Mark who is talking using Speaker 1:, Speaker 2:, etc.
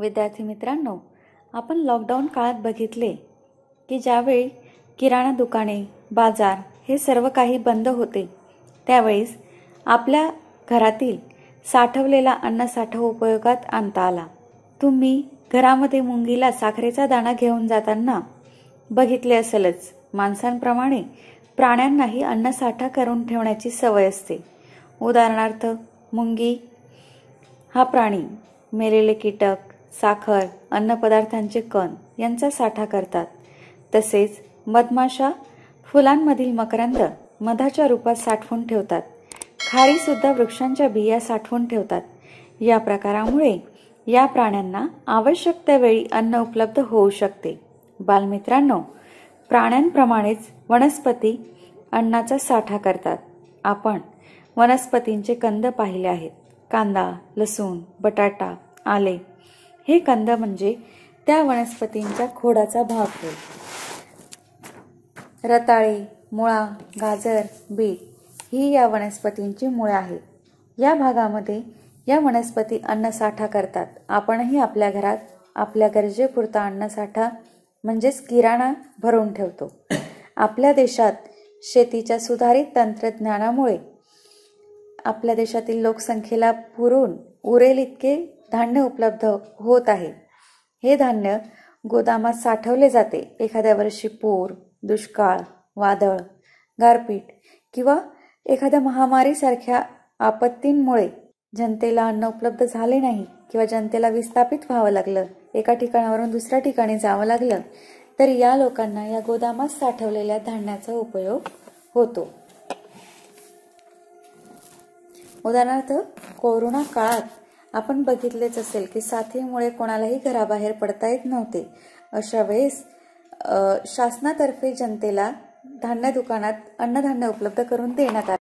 Speaker 1: विद्यार्थी मित्रांनो आपण लॉकडाऊन काळात बघितले की ज्यावेळी किराणा दुकाने बाजार हे सर्व काही बंद होते त्यावेळेस आपल्या घरातील साठवलेला अन्नसाठा उपयोगात आणता आला तुम्ही घरामध्ये मुंगीला साखरेचा दाणा घेऊन जाताना बघितले असेलच माणसांप्रमाणे प्राण्यांनाही अन्नसाठा करून ठेवण्याची सवय असते उदाहरणार्थ मुंगी हा प्राणी मेलेले कीटक साखर अन्नपदार्थांचे कण यांचा साठा करतात तसेच मधमाशा फुलांमधील मकरंद मधाच्या रूपात साठवून ठेवतात खारीसुद्धा वृक्षांच्या बिया साठवून ठेवतात या प्रकारामुळे या प्राण्यांना आवश्यक त्यावेळी अन्न उपलब्ध होऊ शकते बालमित्रांनो प्राण्यांप्रमाणेच वनस्पती अन्नाचा साठा करतात आपण वनस्पतींचे कंद पाहिले आहेत कांदा लसूण बटाटा आले हे कंद म्हणजे त्या वनस्पतींच्या खोडाचा भाग होय रताळे मुळा गाजर बीट ही या वनस्पतींची मुळे आहेत या भागामध्ये या वनस्पती अन्नसाठा करतात आपणही आपल्या घरात आपल्या गरजेपुरता अन्नसाठा म्हणजेच किराणा भरून ठेवतो आपल्या देशात शेतीच्या सुधारित तंत्रज्ञानामुळे आपल्या देशातील लोकसंख्येला पुरून उरेल इतके धान्य उपलब्ध होत आहे हे धान्य गोदामात साठवले जाते एखाद्या वर्षी पूर दुष्काळ वादळ गारपीट किंवा एखाद्या महामारीसारख्या आपत्तींमुळे जनतेला अन्न उपलब्ध झाले नाही किंवा जनतेला विस्थापित व्हावं लागलं एका ठिकाणावरून दुसऱ्या ठिकाणी जावं लागलं तर या लोकांना या गोदामात साठवलेल्या धान्याचा उपयोग होतो उदाहरणार्थ कोरोना काळात आपण बघितलेच असेल की साथीमुळे कोणालाही घराबाहेर पडता येत नव्हते अशा वेळेस शासनातर्फे जनतेला धान्य दुकानात अन्नधान्य उपलब्ध करून देण्यात आले